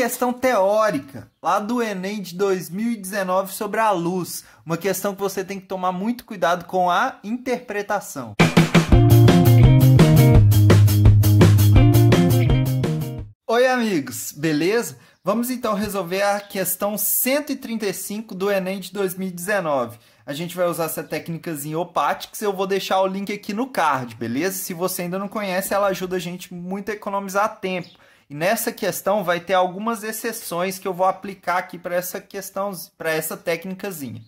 questão teórica lá do Enem de 2019 sobre a luz, uma questão que você tem que tomar muito cuidado com a interpretação. Oi, amigos, beleza? Vamos então resolver a questão 135 do Enem de 2019. A gente vai usar essa técnicazinha opáticos. eu vou deixar o link aqui no card, beleza? Se você ainda não conhece, ela ajuda a gente muito a economizar tempo. E nessa questão vai ter algumas exceções que eu vou aplicar aqui para essa questão, para essa técnicazinha.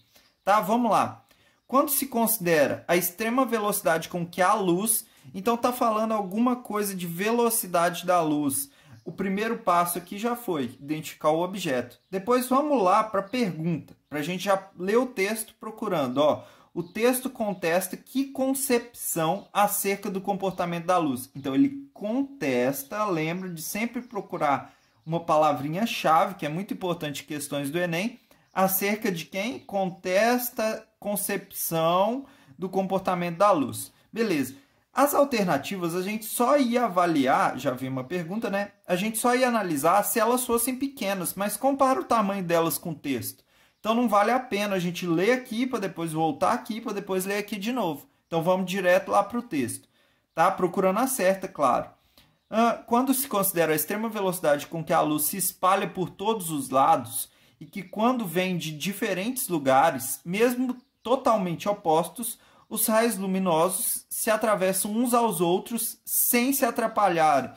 Tá? Vamos lá. Quando se considera a extrema velocidade com que a luz, então tá falando alguma coisa de velocidade da luz. O primeiro passo aqui já foi identificar o objeto. Depois vamos lá para a pergunta, para a gente já ler o texto procurando, ó, o texto contesta que concepção acerca do comportamento da luz. Então, ele contesta, lembra de sempre procurar uma palavrinha-chave, que é muito importante em questões do Enem, acerca de quem contesta concepção do comportamento da luz. Beleza. As alternativas a gente só ia avaliar, já vi uma pergunta, né? A gente só ia analisar se elas fossem pequenas, mas compara o tamanho delas com o texto. Então não vale a pena a gente ler aqui para depois voltar aqui para depois ler aqui de novo. Então vamos direto lá para o texto, tá? Procurando a certa, claro. Quando se considera a extrema velocidade com que a luz se espalha por todos os lados e que quando vem de diferentes lugares, mesmo totalmente opostos, os raios luminosos se atravessam uns aos outros sem se atrapalharem.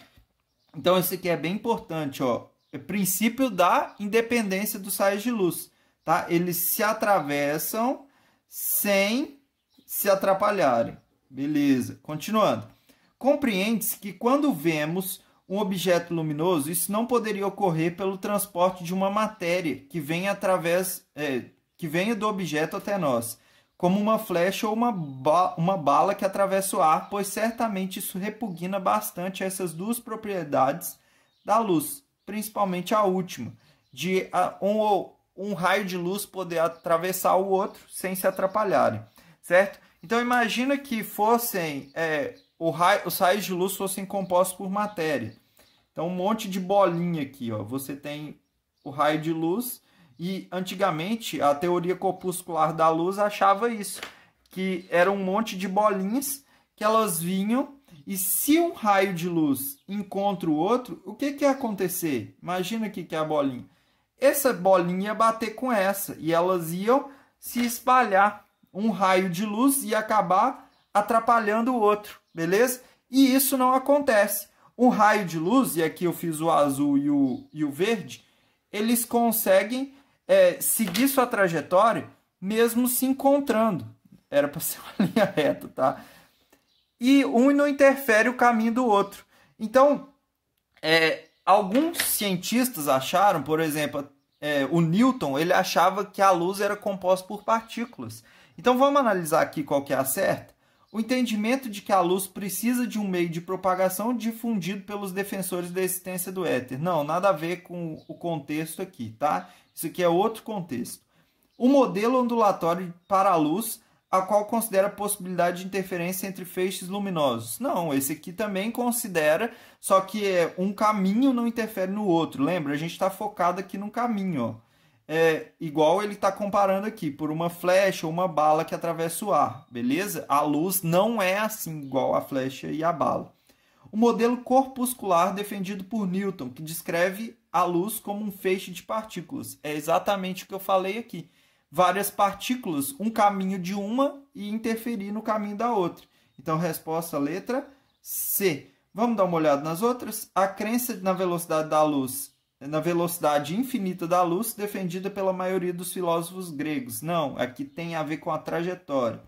Então esse aqui é bem importante, ó. É princípio da independência dos raios de luz tá? Eles se atravessam sem se atrapalharem. Beleza, continuando. Compreende-se que quando vemos um objeto luminoso, isso não poderia ocorrer pelo transporte de uma matéria que venha através é, que venha do objeto até nós, como uma flecha ou uma, ba uma bala que atravessa o ar, pois certamente isso repugna bastante essas duas propriedades da luz, principalmente a última, de a, um, um raio de luz poder atravessar o outro sem se atrapalharem, certo? Então imagina que fossem é, raio, os raios de luz fossem compostos por matéria. Então um monte de bolinha aqui, ó. Você tem o raio de luz e antigamente a teoria corpuscular da luz achava isso, que era um monte de bolinhas que elas vinham e se um raio de luz encontra o outro, o que que ia acontecer? Imagina aqui que é a bolinha essa bolinha ia bater com essa e elas iam se espalhar um raio de luz e acabar atrapalhando o outro, beleza? E isso não acontece. Um raio de luz, e aqui eu fiz o azul e o, e o verde, eles conseguem é, seguir sua trajetória mesmo se encontrando. Era para ser uma linha reta, tá? E um não interfere o caminho do outro. Então, é, alguns cientistas acharam, por exemplo, é, o Newton, ele achava que a luz era composta por partículas. Então vamos analisar aqui qual que é a certa. O entendimento de que a luz precisa de um meio de propagação difundido pelos defensores da existência do éter. Não, nada a ver com o contexto aqui, tá? Isso aqui é outro contexto. O modelo ondulatório para a luz a qual considera a possibilidade de interferência entre feixes luminosos. Não, esse aqui também considera, só que é um caminho não interfere no outro. Lembra? A gente está focado aqui num caminho. Ó. É igual ele está comparando aqui, por uma flecha ou uma bala que atravessa o ar, beleza? A luz não é assim, igual a flecha e a bala. O modelo corpuscular defendido por Newton, que descreve a luz como um feixe de partículas. É exatamente o que eu falei aqui várias partículas, um caminho de uma e interferir no caminho da outra. Então, resposta letra C. Vamos dar uma olhada nas outras? A crença na velocidade da luz, na velocidade infinita da luz, defendida pela maioria dos filósofos gregos. Não, aqui é tem a ver com a trajetória.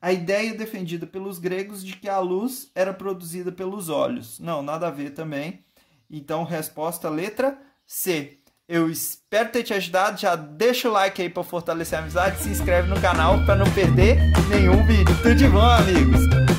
A ideia é defendida pelos gregos de que a luz era produzida pelos olhos. Não, nada a ver também. Então, resposta letra C. Eu espero ter te ajudado. Já deixa o like aí para fortalecer a amizade. Se inscreve no canal para não perder nenhum vídeo. Tudo de bom, amigos!